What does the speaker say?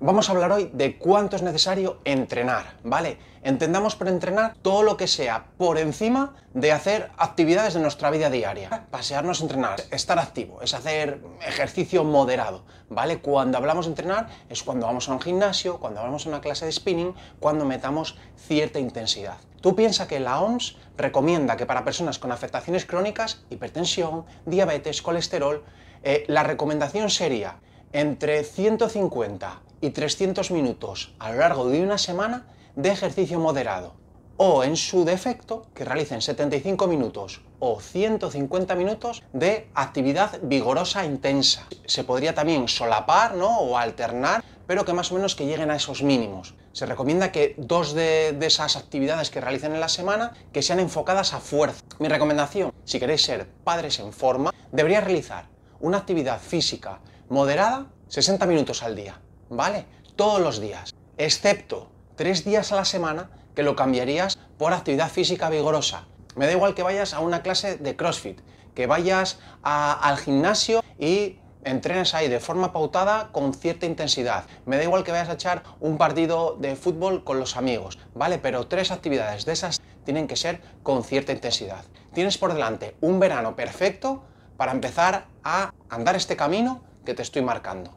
Vamos a hablar hoy de cuánto es necesario entrenar, ¿vale? Entendamos por entrenar todo lo que sea por encima de hacer actividades de nuestra vida diaria. Pasearnos, entrenar, estar activo, es hacer ejercicio moderado, ¿vale? Cuando hablamos de entrenar es cuando vamos a un gimnasio, cuando vamos a una clase de spinning, cuando metamos cierta intensidad. Tú piensas que la OMS recomienda que para personas con afectaciones crónicas, hipertensión, diabetes, colesterol, eh, la recomendación sería entre 150 y 300 minutos a lo largo de una semana de ejercicio moderado, o en su defecto que realicen 75 minutos o 150 minutos de actividad vigorosa intensa. Se podría también solapar ¿no? o alternar, pero que más o menos que lleguen a esos mínimos. Se recomienda que dos de, de esas actividades que realicen en la semana que sean enfocadas a fuerza. Mi recomendación, si queréis ser padres en forma, debería realizar una actividad física moderada 60 minutos al día ¿vale? Todos los días, excepto tres días a la semana que lo cambiarías por actividad física vigorosa. Me da igual que vayas a una clase de CrossFit, que vayas al gimnasio y entrenes ahí de forma pautada con cierta intensidad. Me da igual que vayas a echar un partido de fútbol con los amigos, ¿vale? Pero tres actividades de esas tienen que ser con cierta intensidad. Tienes por delante un verano perfecto para empezar a andar este camino que te estoy marcando.